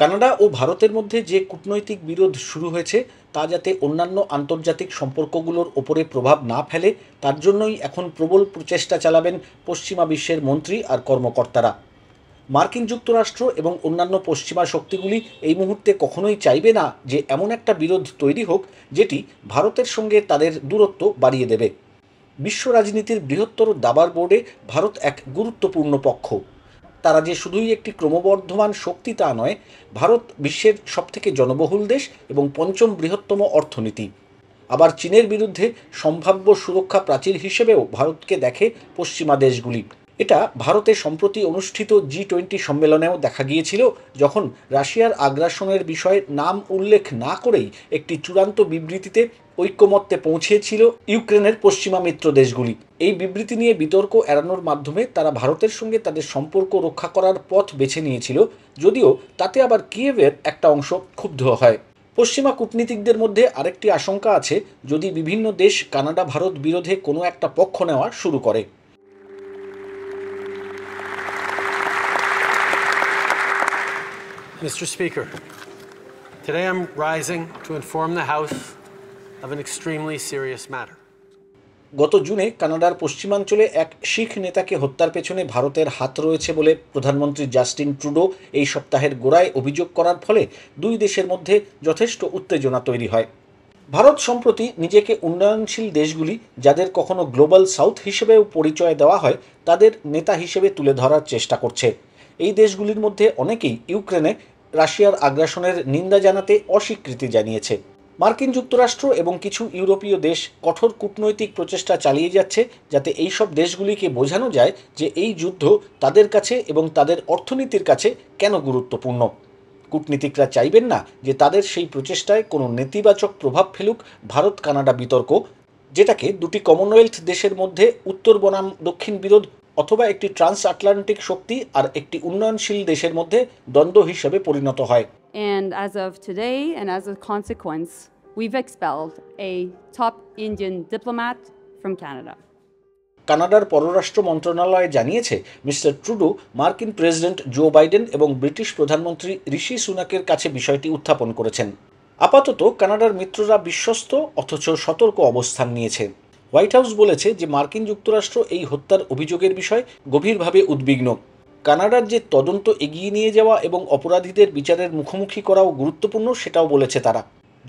Canada ও ভারতের মধ্যে যে কূটনৈতিক বিরোধ শুরু হয়েছে তা যাতে অন্যান্য আন্তর্জাতিক সম্পর্কগুলোর ওপরে প্রভাব না ফেলে তার জন্যই এখন প্রবল প্রচেষ্টা চালাবেন পশ্চিমা বিশ্বের মন্ত্রী আর কর্মকর্তারা মার্কিন যুক্তরাষ্ট্র এবং অন্যান্য পশ্চিমা শক্তিগুলি এই মুহূর্তে কখনোই চাইবে না যে এমন একটা বিরোধ তৈরি হোক যেটি ভারতের সঙ্গে তাদের দূরত্ব বাড়িয়ে দেবে বিশ্ব রাজনীতির বৃহত্তর দাবার বোর্ডে ভারত এক গুরুত্বপূর্ণ পক্ষ তারা যে শুধুই একটি ক্রমবর্ধমান শক্তি তা নয় ভারত বিশ্বের সবথেকে জনবহুল দেশ এবং পঞ্চম বৃহত্তম অর্থনীতি আবার চীনের বিরুদ্ধে সম্ভাব্য সুরক্ষা প্রাচীর হিসেবেও ভারতকে দেখে পশ্চিমা দেশগুলি এটা ভারতে সম্প্রতি অনুষ্ঠিত জি টোয়েন্টি সম্মেলনেও দেখা গিয়েছিল যখন রাশিয়ার আগ্রাসনের বিষয়ে নাম উল্লেখ না করেই একটি চূড়ান্ত বিবৃতিতে ঐক্যমত্যে পৌঁছেছিল ইউক্রেনের পশ্চিমা মিত্র দেশগুলি এই বিবৃতি নিয়ে বিতর্ক এড়ানোর মাধ্যমে তারা ভারতের সঙ্গে তাদের সম্পর্ক রক্ষা করার পথ বেছে নিয়েছিল যদিও তাতে আবার কিয়েভের একটা অংশ ক্ষুব্ধ হয় পশ্চিমা কূটনীতিকদের মধ্যে আরেকটি আশঙ্কা আছে যদি বিভিন্ন দেশ কানাডা ভারত বিরোধে কোনো একটা পক্ষ নেওয়া শুরু করে Mr. Speaker, today I'm rising to inform the House of an extremely serious matter. গত জুনে কানাডার পশ্চিমাঞ্চলে এক শিখ নেতাকে হত্যার পেছনে ভারতের হাত রয়েছে বলে প্রধানমন্ত্রী জাস্টিন ট্রুডো এই সপ্তাহের গোড়ায় অভিযোগ করার ফলে দুই দেশের মধ্যে যথেষ্ট উত্তেজনা তৈরি হয় ভারত সম্প্রতি নিজেকে উন্নয়নশীল দেশগুলি যাদের কখনো গ্লোবাল সাউথ হিসেবেও পরিচয় দেওয়া হয় তাদের নেতা হিসেবে তুলে ধরার চেষ্টা করছে এই দেশগুলির মধ্যে অনেকেই ইউক্রেনে রাশিয়ার আগ্রাসনের নিন্দা জানাতে অস্বীকৃতি জানিয়েছে মার্কিন যুক্তরাষ্ট্র এবং কিছু ইউরোপীয় দেশ কঠোর কূটনৈতিক প্রচেষ্টা চালিয়ে যাচ্ছে যাতে এই সব দেশগুলিকে বোঝানো যায় যে এই যুদ্ধ তাদের কাছে এবং তাদের অর্থনীতির কাছে কেন গুরুত্বপূর্ণ কূটনীতিকরা চাইবেন না যে তাদের সেই প্রচেষ্টায় কোনো নেতিবাচক প্রভাব ফেলুক ভারত কানাডা বিতর্ক যেটাকে দুটি কমনওয়েলথ দেশের মধ্যে উত্তর বনাম দক্ষিণ বিরোধ অথবা একটি ট্রান্স আটলান্টিক শক্তি আর একটি উন্নয়নশীল দেশের মধ্যে দ্বন্দ্ব হিসেবে পরিণত হয় কানাডার পররাষ্ট্র মন্ত্রণালয় জানিয়েছে মিস্টার ট্রুডো মার্কিন প্রেসিডেন্ট জো বাইডেন এবং ব্রিটিশ প্রধানমন্ত্রী ঋষি সুনাকের কাছে বিষয়টি উত্থাপন করেছেন আপাতত কানাডার মিত্ররা বিশ্বস্ত অথচ সতর্ক অবস্থান নিয়েছে হোয়াইট হাউস বলেছে যে মার্কিন যুক্তরাষ্ট্র এই হত্যার অভিযোগের বিষয়ে গভীরভাবে উদ্বিগ্ন কানাডার যে তদন্ত এগিয়ে নিয়ে যাওয়া এবং অপরাধীদের বিচারের মুখোমুখি করাও গুরুত্বপূর্ণ সেটাও বলেছে তারা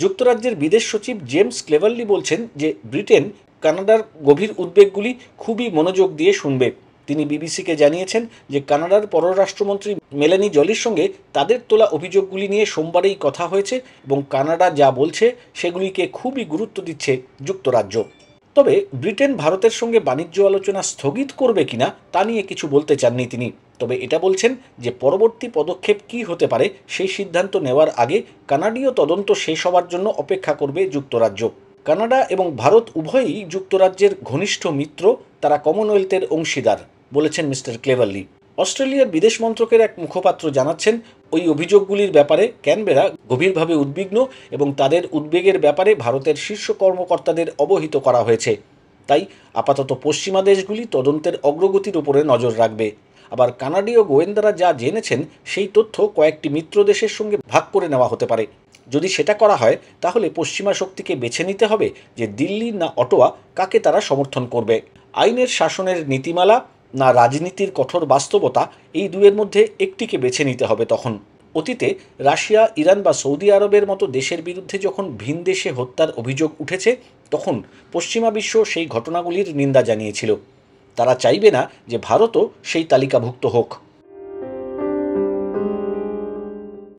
যুক্তরাজ্যের বিদেশ সচিব জেমস ক্লেভারলি বলছেন যে ব্রিটেন কানাডার গভীর উদ্বেগগুলি খুবই মনোযোগ দিয়ে শুনবে তিনি বিবিসিকে জানিয়েছেন যে কানাডার পররাষ্ট্রমন্ত্রী মেলানি জলির সঙ্গে তাদের তোলা অভিযোগগুলি নিয়ে সোমবারেই কথা হয়েছে এবং কানাডা যা বলছে সেগুলিকে খুবই গুরুত্ব দিচ্ছে যুক্তরাজ্য তবে ব্রিটেন ভারতের সঙ্গে বাণিজ্য আলোচনা স্থগিত করবে কিনা তা নিয়ে কিছু বলতে চাননি তিনি তবে এটা বলছেন যে পরবর্তী পদক্ষেপ কি হতে পারে সেই সিদ্ধান্ত নেওয়ার আগে কানাডীয় তদন্ত শেষ হওয়ার জন্য অপেক্ষা করবে যুক্তরাজ্য কানাডা এবং ভারত উভয়ই যুক্তরাজ্যের ঘনিষ্ঠ মিত্র তারা কমনওয়েলথের অংশীদার বলেছেন মিস্টার ক্লেভারলি অস্ট্রেলিয়ার বিদেশ মন্ত্রকের এক মুখপাত্র জানাচ্ছেন ওই অভিযোগগুলির ব্যাপারে ক্যানবেরা গভীরভাবে উদ্বিগ্ন এবং তাদের উদ্বেগের ব্যাপারে ভারতের শীর্ষ কর্মকর্তাদের অবহিত করা হয়েছে তাই আপাতত পশ্চিমা দেশগুলি তদন্তের অগ্রগতির উপরে নজর রাখবে আবার কানাডীয় গোয়েন্দারা যা জেনেছেন সেই তথ্য কয়েকটি মিত্র দেশের সঙ্গে ভাগ করে নেওয়া হতে পারে যদি সেটা করা হয় তাহলে পশ্চিমা শক্তিকে বেছে নিতে হবে যে দিল্লি না অটোয়া কাকে তারা সমর্থন করবে আইনের শাসনের নীতিমালা না রাজনীতির কঠোর বাস্তবতা এই দুয়ের মধ্যে একটিকে বেছে নিতে হবে তখন অতীতে রাশিয়া ইরান বা সৌদি আরবের মতো দেশের বিরুদ্ধে যখন ভিন দেশে হত্যার অভিযোগ উঠেছে তখন পশ্চিমা বিশ্ব সেই ঘটনাগুলির নিন্দা জানিয়েছিল তারা চাইবে না যে ভারতও সেই তালিকাভুক্ত হোক